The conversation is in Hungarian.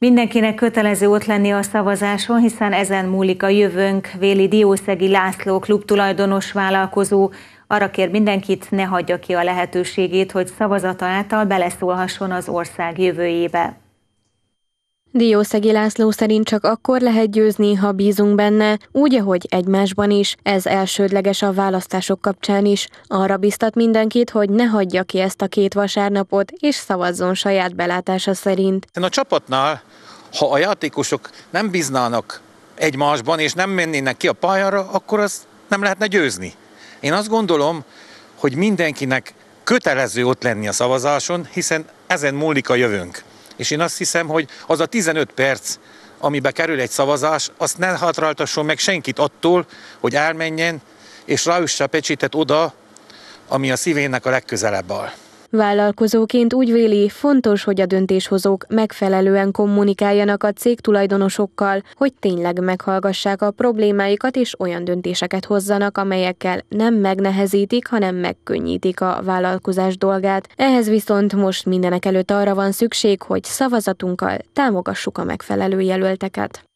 Mindenkinek kötelező ott lenni a szavazáson, hiszen ezen múlik a jövőnk, véli Diószegi László klub tulajdonos vállalkozó. Arra kér mindenkit, ne hagyja ki a lehetőségét, hogy szavazata által beleszólhasson az ország jövőjébe. Diószegi László szerint csak akkor lehet győzni, ha bízunk benne, úgy, ahogy egymásban is. Ez elsődleges a választások kapcsán is. Arra biztat mindenkit, hogy ne hagyja ki ezt a két vasárnapot, és szavazzon saját belátása szerint. Én a csapatnál, ha a játékosok nem bíznának egymásban, és nem mennének ki a pályára, akkor az nem lehetne győzni. Én azt gondolom, hogy mindenkinek kötelező ott lenni a szavazáson, hiszen ezen múlik a jövőnk. És én azt hiszem, hogy az a 15 perc, amibe kerül egy szavazás, azt ne hátráltasson meg senkit attól, hogy elmenjen és ráüsse a pecsétet oda, ami a szívének a legközelebb áll. Vállalkozóként úgy véli, fontos, hogy a döntéshozók megfelelően kommunikáljanak a cég tulajdonosokkal, hogy tényleg meghallgassák a problémáikat és olyan döntéseket hozzanak, amelyekkel nem megnehezítik, hanem megkönnyítik a vállalkozás dolgát. Ehhez viszont most mindenek előtt arra van szükség, hogy szavazatunkkal támogassuk a megfelelő jelölteket.